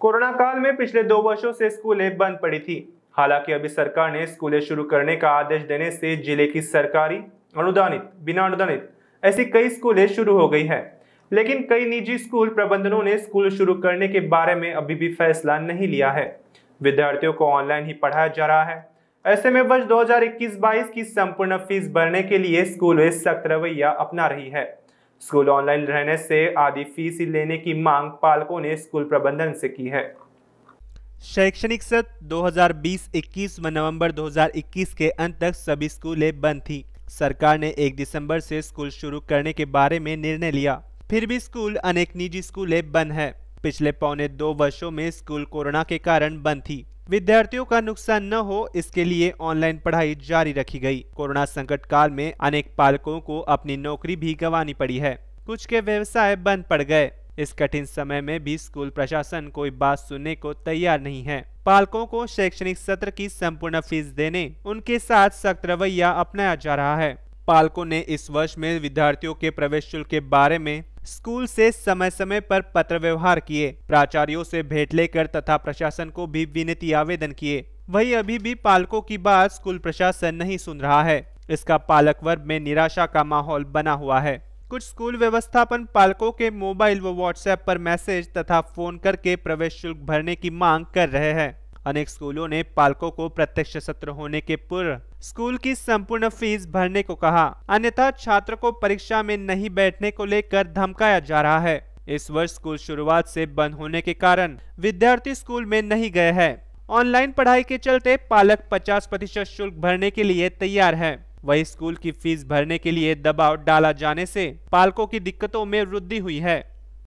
corona काल में पिछले दो वर्षों से स्कूलें बंद पड़ी थी हालांकि अभी सरकार ने स्कूलें शुरू करने का आदेश देने से जिले की सरकारी अनुदानित बिना अनुदानित ऐसी कई स्कूलें शुरू हो गई है लेकिन कई निजी स्कूल प्रबंधनों ने स्कूल शुरू करने के बारे में अभी भी फैसला नहीं लिया है विद्यार्थियों को ऑनलाइन ही पढ़ाया जा रहा है ऐसे में वर्ष 2021-22 की संपूर्ण फीस भरने के लिए स्कूल सख्त रवैया अपना रही है स्कूल ऑनलाइन रहने से आधी फीस लेने की मांग पालकों ने स्कूल प्रबंधन से की है शैक्षणिक सत्र 2020-21 में नवंबर 2021 के अंत तक सभी स्कूलें बंद थी सरकार ने 1 दिसंबर से स्कूल शुरू करने के बारे में निर्णय लिया फिर भी स्कूल अनेक निजी स्कूलें बंद है पिछले पौने दो वर्षों में स्कूल कोरोना के कारण बंद थी विद्यार्थियों का नुकसान न हो इसके लिए ऑनलाइन पढ़ाई जारी रखी गई कोरोना संकट काल में अनेक पालकों को अपनी नौकरी भी गंवानी पड़ी है कुछ के व्यवसाय बंद पड़ गए इस कठिन समय में भी स्कूल प्रशासन कोई बात सुनने को तैयार नहीं है पालकों को शैक्षणिक सत्र की संपूर्ण फीस देने उनके साथ सख्त रवैया अपनाया जा रहा है पालकों ने इस वर्ष में विद्यार्थियों के प्रवेश शुल्क के बारे में स्कूल से समय समय पर पत्र व्यवहार किए प्राचार्यों से भेंट लेकर तथा प्रशासन को भी विनती आवेदन किए वही अभी भी पालकों की बात स्कूल प्रशासन नहीं सुन रहा है इसका पालक वर्ग में निराशा का माहौल बना हुआ है कुछ स्कूल व्यवस्थापन पालकों के मोबाइल व व्हाट्सएप पर मैसेज तथा फोन करके प्रवेश शुल्क भरने की मांग कर रहे हैं अनेक स्कूलों ने पालकों को प्रत्यक्ष सत्र होने के पूर्व स्कूल की संपूर्ण फीस भरने को कहा अन्यथा छात्र को परीक्षा में नहीं बैठने को लेकर धमकाया जा रहा है इस वर्ष स्कूल शुरुआत से बंद होने के कारण विद्यार्थी स्कूल में नहीं गए हैं ऑनलाइन पढ़ाई के चलते पालक 50 प्रतिशत शुल्क भरने के लिए तैयार है वही स्कूल की फीस भरने के लिए दबाव डाला जाने से पालकों की दिक्कतों में वृद्धि हुई है